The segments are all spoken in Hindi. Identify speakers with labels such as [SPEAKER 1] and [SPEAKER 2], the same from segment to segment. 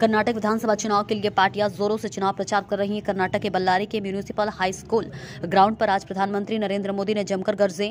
[SPEAKER 1] कर्नाटक विधानसभा चुनाव के लिए पार्टियां जोरों से चुनाव प्रचार कर रही हैं कर्नाटक के बल्लारी के म्यूनिसिपल हाई स्कूल ग्राउंड पर आज प्रधानमंत्री नरेंद्र मोदी ने जमकर गर्जे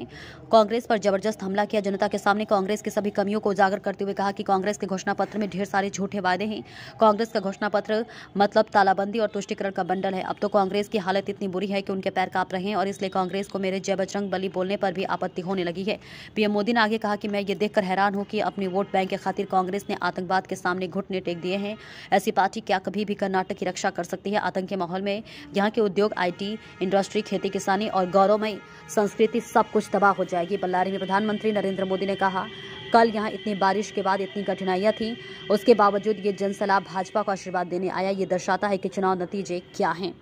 [SPEAKER 1] कांग्रेस पर जबरदस्त हमला किया जनता के सामने कांग्रेस की सभी कमियों को उजागर करते हुए कहा कि कांग्रेस के घोषणा पत्र में ढेर सारे झूठे वायदे हैं कांग्रेस का घोषणा पत्र मतलब तालाबंदी और तुष्टिकरण का बंडल है अब तो कांग्रेस की हालत इतनी बुरी है कि उनके पैर कांप रहे हैं और इसलिए कांग्रेस को मेरे जय बजरंग बली बोलने पर भी आपत्ति होने लगी है पीएम मोदी ने आगे कहा कि मैं ये देखकर हैरान हूं कि अपनी वोट बैंक के खातिर कांग्रेस ने आतंकवाद के सामने घुटने टेक दिए हैं ऐसी पार्टी क्या कभी भी कर्नाटक की रक्षा कर सकती है आतंकी माहौल में यहाँ के उद्योग आईटी इंडस्ट्री खेती किसानी और गौरवमय संस्कृति सब कुछ तबाह हो जाएगी बल्लारी में प्रधानमंत्री नरेंद्र मोदी ने कहा कल यहाँ इतनी बारिश के बाद इतनी कठिनाइयां थी उसके बावजूद ये जनसलाब भाजपा को आशीर्वाद देने आया ये दर्शाता है कि चुनाव नतीजे क्या हैं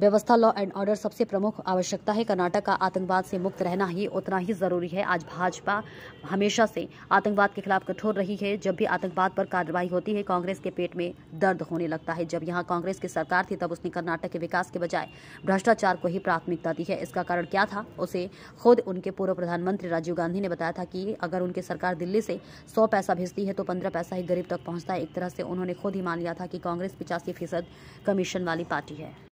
[SPEAKER 1] व्यवस्था लॉ एंड ऑर्डर सबसे प्रमुख आवश्यकता है कर्नाटक का आतंकवाद से मुक्त रहना ही उतना ही जरूरी है आज भाजपा हमेशा से आतंकवाद के खिलाफ कठोर रही है जब भी आतंकवाद पर कार्रवाई होती है कांग्रेस के पेट में दर्द होने लगता है जब यहाँ कांग्रेस की सरकार थी तब उसने कर्नाटक के विकास के बजाय भ्रष्टाचार को ही प्राथमिकता दी है इसका कारण क्या था उसे खुद उनके पूर्व प्रधानमंत्री राजीव गांधी ने बताया था कि अगर उनकी सरकार दिल्ली से सौ पैसा भेजती है तो पंद्रह पैसा ही गरीब तक पहुंचता है एक तरह से उन्होंने खुद ही मान लिया था कि कांग्रेस पिचासी फीसद कमीशन वाली पार्टी है